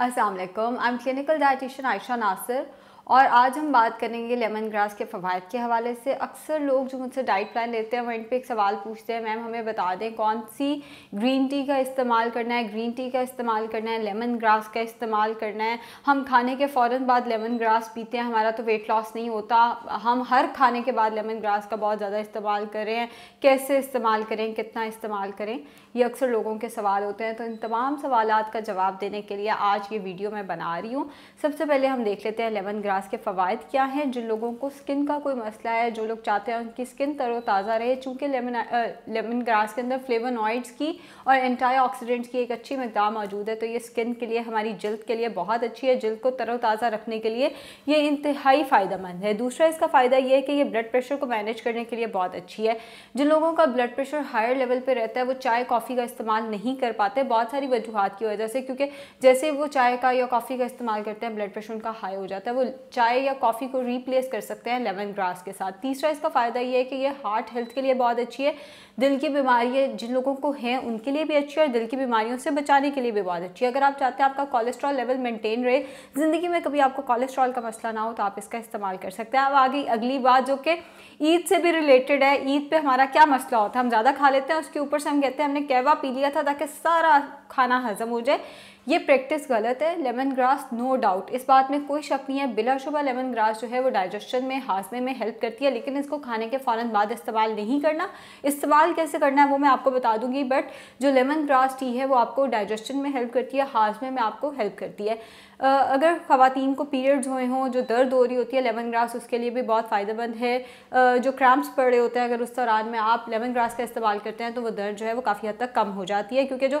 Assalamualaikum. alaikum. I'm clinical dietitian Aisha Nasir और आज हम बात करेंगे लेमन ग्रास के फ़वाद के हवाले से अक्सर लोग जो मुझसे डाइट प्लान लेते हैं वो इन पर एक सवाल पूछते हैं मैम हमें बता दें कौन सी ग्रीन टी का इस्तेमाल करना है ग्रीन टी का इस्तेमाल करना है लेमन ग्रास का इस्तेमाल करना है हम खाने के फ़ौर बाद लेमन ग्रास पीते हैं हमारा तो वेट लॉस नहीं होता हम हर खाने के बाद लेमन ग्रास का बहुत ज़्यादा इस्तेमाल करें कैसे इस्तेमाल करें कितना इस्तेमाल करें ये अक्सर लोगों के सवाल होते हैं तो इन तमाम सवाल का जवाब देने के लिए आज ये वीडियो मैं बना रही हूँ सबसे पहले हम देख लेते हैं लेमन ग्रास मसाज के फ़वाद क्या हैं जिन लोगों को स्किन का कोई मसला है जो लोग चाहते हैं उनकी स्किन तरोताज़ा रहे चूँकि लेमन आ, लेमन ग्रास के अंदर फ्लेवनॉइड्स की और एंटाई की एक अच्छी मकदार मौजूद है तो ये स्किन के लिए हमारी जल्द के लिए बहुत अच्छी है जल्द को तरोताज़ा रखने के लिए ये इंतहाई फ़ायदा है दूसरा इसका फ़ायदा यह है कि ये ब्लड प्रेशर को मैनेज करने के लिए बहुत अच्छी है जिन लोगों का ब्लड प्रेशर हायर लेवल पर रहता है वो चाय कॉफ़ी का इस्तेमाल नहीं कर पाते बहुत सारी वजूहत की वजह से क्योंकि जैसे वो चाय का या कॉफ़ी का इस्तेमाल करते हैं ब्लड प्रेशर उनका हाई हो जाता है वो चाय या कॉफ़ी को रिप्लेस कर सकते हैं लेमन ग्रास के साथ तीसरा इसका फ़ायदा ये है कि ये हार्ट हेल्थ के लिए बहुत अच्छी है दिल की बीमारियाँ जिन लोगों को हैं उनके लिए भी अच्छी है और दिल की बीमारियों से बचाने के लिए भी बहुत अच्छी है अगर आप चाहते हैं आपका कोलेस्ट्रॉल लेवल मेंटेन रहे ज़िंदगी में कभी आपको कोलेस्ट्रॉल का मसला ना हो तो आप इसका इस्तेमाल कर सकते हैं अब आ गई अगली बात जो कि ईद से भी रिलेटेड है ईद पर हमारा क्या मसला होता है हम ज़्यादा खा लेते हैं उसके ऊपर से हम कहते हैं हमने कहवा पी लिया था ताकि सारा खाना हज़म हो जाए ये प्रैक्टिस गलत है लेमन ग्रास नो डाउट इस बात में कोई शक नहीं है बिलाशुबा लेमन ग्रास जो है वो डाइजेशन में हाजमे में हेल्प करती है लेकिन इसको खाने के फ़ौर बाद इस्तेमाल नहीं करना इस्तेमाल कैसे करना है वो मैं आपको बता दूंगी बट जो लेमन ग्रास टी है वो आपको डाइजेशन में हेल्प करती है हाजमे में आपको हेल्प करती है अगर ख़वान को पीरियड्स हुए हों जो दर्द हो रही होती है लेमन ग्रास उसके लिए भी बहुत फ़ायदेमंद है जो क्रैम्प्स पड़ रहे होते हैं अगर उस दौरान में आप लेमन ग्रास का इस्तेमाल करते हैं तो वो दर्द जो है वो काफ़ी हद तक कम हो जाती है क्योंकि जो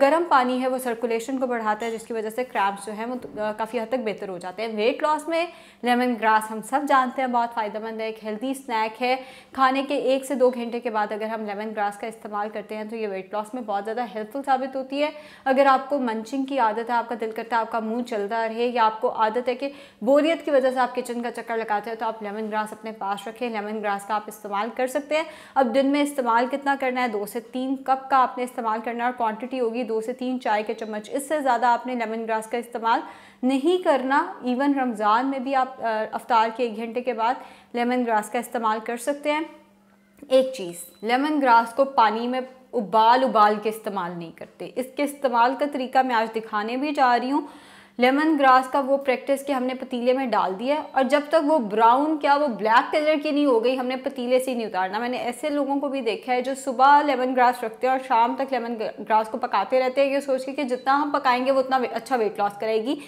गर्म पानी है वो सर्कुलेशन को बढ़ाता है जिसकी वजह से क्रैम्प्स जो है वो तो, काफ़ी हद तक बेहतर हो जाते हैं वेट लॉस में लेमन ग्रास हम सब जानते हैं बहुत फ़ायदेमंद है एक हेल्दी स्नैक है खाने के एक से दो घंटे के बाद अगर हम लेमन ग्रास का इस्तेमाल करते हैं तो ये वेट लॉस में बहुत ज़्यादा हेल्पफुल साबित होती है अगर आपको मंचिंग की आदत है आपका दिल करता है आपका मुँह चलता रहे या आपको आदत है कि बोरियत की वजह से आप किचन का चक्कर लगाते हैं तो आप लेमन ग्रास अपने पास रखें लेमन ग्रास का आप इस्तेमाल कर सकते हैं अब दिन में इस्तेमाल कितना करना है दो से तीन कप का आपने इस्तेमाल करना है और क्वान्टिटी होगी दो से तीन चाय के चम्मच इससे ज़्यादा आपने लेमन ग्रास का इस्तेमाल नहीं करना इवन रमज़ान में भी आप अफ्तार के एक घंटे के बाद लेमन ग्रास का इस्तेमाल कर सकते हैं एक चीज़ लेमन ग्रास को पानी में उबाल उबाल के इस्तेमाल नहीं करते इसके इस्तेमाल का तरीका मैं आज दिखाने भी जा रही हूँ लेमन ग्रास का वो प्रैक्टिस कि हमने पतीले में डाल दिया और जब तक वो ब्राउन क्या वो ब्लैक कलर की नहीं हो गई हमने पतीले से ही नहीं उतारना मैंने ऐसे लोगों को भी देखा है जो सुबह लेमन ग्रास रखते हैं और शाम तक लेमन ग्रास को पकाते रहते हैं ये सोच के कि जितना हम पकाएंगे वो उतना अच्छा वेट लॉस करेगी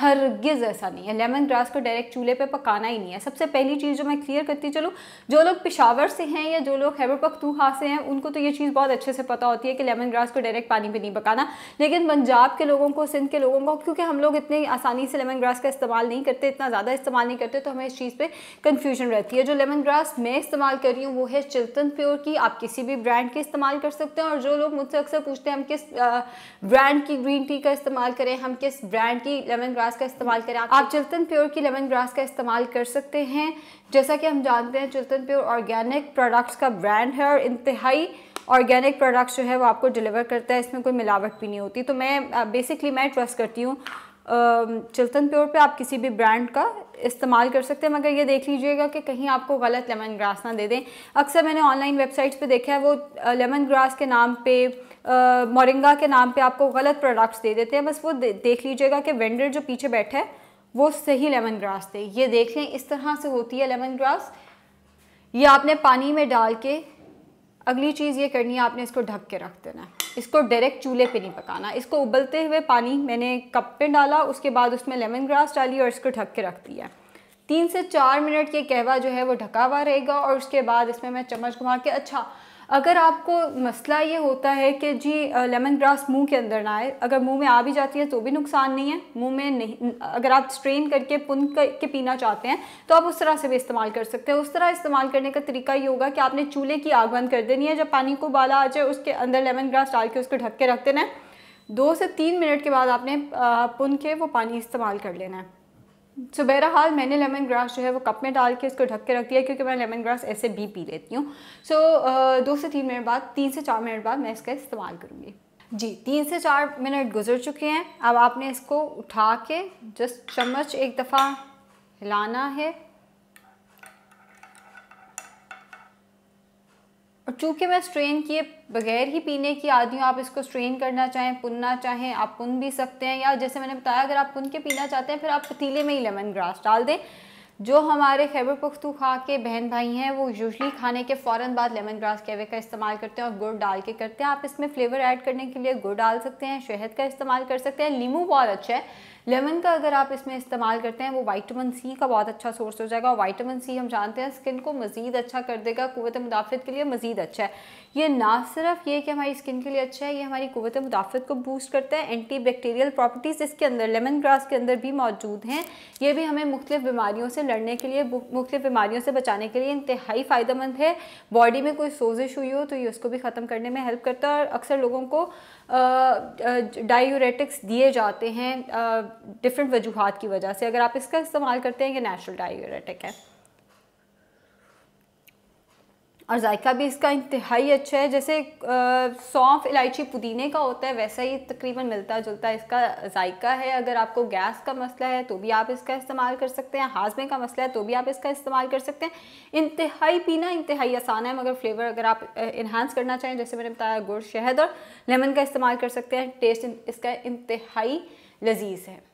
हर गिज़ ऐसा नहीं है लेमन ग्रास को डायरेक्ट चूल्हे पे पकाना ही नहीं है सबसे पहली चीज़ जो मैं क्लियर करती चलूँ जो लोग पिशावर से हैं या जो लोग हैबर पख्तूहा से हैं उनको तो ये चीज़ बहुत अच्छे से पता होती है कि लेमन ग्रास को डायरेक्ट पानी पर नहीं पकाना लेकिन पंजाब के लोगों को सिंध के लोगों को क्योंकि हम लोग इतने आसानी से लेमन ग्रास का इस्तेमाल नहीं करते इतना ज़्यादा इस्तेमाल नहीं करते तो हमें इस चीज़ पर कन्फ्यूजन रहती है जो लेमन ग्रास मैं इस्तेमाल कर रही हूँ वो है चिल्तन प्योर की आप किसी भी ब्रांड की इस्तेमाल कर सकते हैं और जो लोग मुझसे अक्सर पूछते हैं हम किस ब्रांड की ग्रीन टी का इस्तेमाल करें हम किस ब्रांड की लेमन ग्रास ग्रास का इस्तेमाल करें आप चिल्तन प्योर की लेमन ग्रास का इस्तेमाल कर सकते हैं जैसा कि हम जानते हैं चिल्तन प्योर ऑर्गेनिक प्रोडक्ट्स का ब्रांड है और इंतहाई ऑर्गेनिक प्रोडक्ट्स जो है वो आपको डिलीवर करता है इसमें कोई मिलावट भी नहीं होती तो मैं बेसिकली मैं ट्रस्ट करती हूँ चिल्तन प्योर पे आप किसी भी ब्रांड का इस्तेमाल कर सकते हैं मगर ये देख लीजिएगा कि कहीं आपको गलत लेमन ग्रास ना दे दें अक्सर मैंने ऑनलाइन वेबसाइट्स पे देखा है वो लेमन ग्रास के नाम पे मोरिंगा के नाम पे आपको गलत प्रोडक्ट्स दे देते हैं बस वो दे, देख लीजिएगा कि वेंडर जो पीछे बैठा है वो सही लेमन ग्रास दे ये देख लें इस तरह से होती है लेमन ग्रास ये आपने पानी में डाल के अगली चीज़ ये करनी है आपने इसको ढक के रख देना है इसको डायरेक्ट चूल्हे पे नहीं पकाना इसको उबलते हुए पानी मैंने कप पे डाला उसके बाद उसमें लेमन ग्रास डाली और इसको ढक के रख दिया तीन से चार मिनट ये कहवा जो है वो ढका हुआ रहेगा और उसके बाद इसमें मैं चम्मच घुमा के अच्छा अगर आपको मसला ये होता है कि जी लेमन ग्रास मुंह के अंदर ना आए अगर मुंह में आ भी जाती है तो भी नुकसान नहीं है मुंह में नहीं अगर आप स्ट्रेन करके पुन के पीना चाहते हैं तो आप उस तरह से भी इस्तेमाल कर सकते हैं उस तरह इस्तेमाल करने का तरीका ये होगा कि आपने चूल्हे की आग बंद कर देनी है जब पानी को उबाला आ जाए उसके अंदर लेमन ग्रास डाल के उसको ढक के रख देना है दो से तीन मिनट के बाद आपने पुन के वो पानी इस्तेमाल कर लेना है सो so, बहरहाल मैंने लेमन ग्रास जो है वो कप में डाल के इसको ढक के रख दिया क्योंकि मैं लेमन ग्रास ऐसे भी पी लेती हूँ सो so, दो से तीन मिनट बाद तीन से चार मिनट बाद मैं इसका इस्तेमाल करूँगी जी तीन से चार मिनट गुजर चुके हैं अब आपने इसको उठा के जस्ट चम्मच एक दफ़ा हिलाना है और चूँकि मैं स्ट्रेन किए बगैर ही पीने की आदि हूँ आप इसको स्ट्रेन करना चाहें पुनना चाहें आप पुन भी सकते हैं या जैसे मैंने बताया अगर आप पुन के पीना चाहते हैं फिर आप पतीले में ही लेमन ग्रास डाल दें जो हमारे खैबर खा के बहन भाई हैं वो यूजली खाने के फ़ौर बाद लेमन ग्रास कैवे का इस्तेमाल करते हैं और गुड़ डाल के करते हैं आप इसमें फ्लेवर ऐड करने के लिए गुड़ डाल सकते हैं शहद का इस्तेमाल कर सकते हैं लीमू बहुत अच्छा है लेमन का अगर आप इसमें इस्तेमाल करते हैं वो वाइटामिन सी का बहुत अच्छा सोर्स हो जाएगा और वाइटामिन सी हम जानते हैं स्किन को मज़ीद अच्छा कर देगा कुत मुदाफ़त के लिए मज़ीद अच्छा है ये ना सिर्फ ये कि हमारी स्किन के लिए अच्छा है ये हमारी कुत मुदाफ़त को बूस्ट करता है एंटी बैक्टीरियल प्रॉपर्टीज़ इसके अंदर लेमन ग्रास के अंदर भी मौजूद हैं ये भी हमें मुख्तलिफ बीमारियों से लड़ने के लिए मुख्तलिफ बीमारियों से बचाने के लिए इंतहाई फ़ायदेमंद है बॉडी में कोई सोजिश हुई हो तो ये उसको भी ख़त्म करने में हेल्प करता है और अक्सर लोगों को डायूरेटिक्स दिए जाते हैं डिफरेंट वजूहत की वजह से अगर आप इसका इस्तेमाल करते हैं ये नेचुरल डायूरेटिक है और जायका भी इसका इंतहाई अच्छा है जैसे सौंफ इलायची पुदीने का होता है वैसा ही तकरीबन मिलता जुलता इसका जायका है अगर आपको गैस का मसला है तो भी आप इसका इस्तेमाल कर सकते हैं हाजमे का मसला है तो भी आप इसका इस्तेमाल कर सकते हैं इंतहाई पीना इंतहाई आसान है मगर फ्लेवर अगर आप इन्हांस करना चाहें जैसे मैंने बताया गुड़ शहद और लेमन का इस्तेमाल कर सकते हैं टेस्ट इसका इंतहाई लजीज है